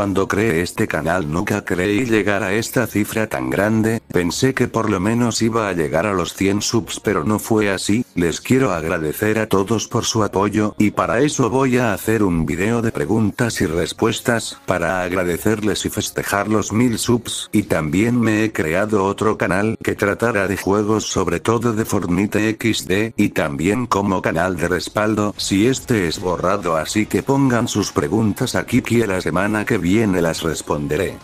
Cuando creé este canal nunca creí llegar a esta cifra tan grande, pensé que por lo menos iba a llegar a los 100 subs pero no fue así, les quiero agradecer a todos por su apoyo y para eso voy a hacer un video de preguntas y respuestas para agradecerles y festejar los 1000 subs y también me he creado otro canal que tratará de juegos sobre todo de Fortnite XD y también como canal de respaldo si este es borrado así que pongan sus preguntas aquí que la semana que viene Bien las responderé.